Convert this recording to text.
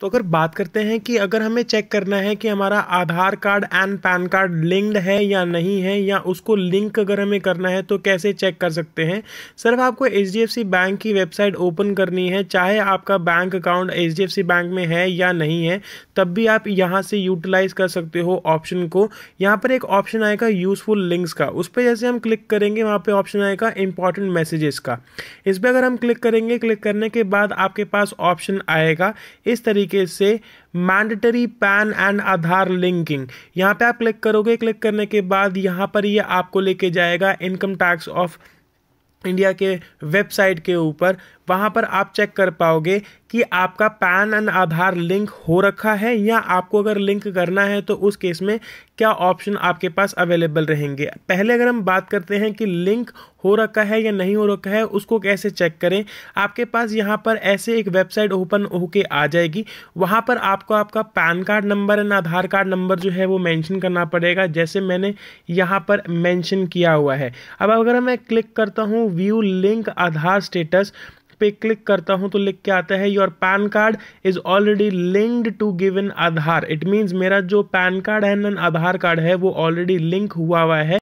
तो अगर बात करते हैं कि अगर हमें चेक करना है कि हमारा Aadhaar card and PAN card linked है या नहीं है या उसको लिंक अगर हमें करना है तो कैसे चेक कर सकते हैं सिर्फ आपको एच बैंक की वेबसाइट ओपन करनी है चाहे आपका बैंक अकाउंट एच बैंक में है या नहीं है तब भी आप यहाँ से यूटिलाइज कर सकते हो ऑप्शन को यहाँ पर एक ऑप्शन आएगा यूजफुल लिंक्स का उस पर जैसे हम क्लिक करेंगे वहाँ पर ऑप्शन आएगा इंपॉर्टेंट मैसेजेस का इस पर अगर हम क्लिक करेंगे क्लिक करने के बाद आपके पास ऑप्शन आएगा इस तरीके तरीके से mandatory PAN and Aadhaar linking यहाँ पे आप क्लिक करोगे क्लिक करने के बाद यहाँ पर ये यह आपको लेके जाएगा इनकम टैक्स ऑफ इंडिया के वेबसाइट के ऊपर वहाँ पर आप चेक कर पाओगे कि आपका पैन एंड आधार लिंक हो रखा है या आपको अगर लिंक करना है तो उस केस में क्या ऑप्शन आपके पास अवेलेबल रहेंगे पहले अगर हम बात करते हैं कि लिंक हो रखा है या नहीं हो रखा है उसको कैसे चेक करें आपके पास यहाँ पर ऐसे एक वेबसाइट ओपन होके आ जाएगी वहाँ पर आपको आपका PAN card number and Aadhaar card number जो है वो मैंशन करना पड़ेगा जैसे मैंने यहाँ पर मैंशन किया हुआ है अब अगर मैं क्लिक करता हूँ व्यू लिंक आधार स्टेटस पे क्लिक करता हूं तो लिख के आता है your PAN card is already linked to given Aadhaar it means मेरा जो पैन कार्ड है आधार कार्ड है वो ऑलरेडी लिंक हुआ हुआ है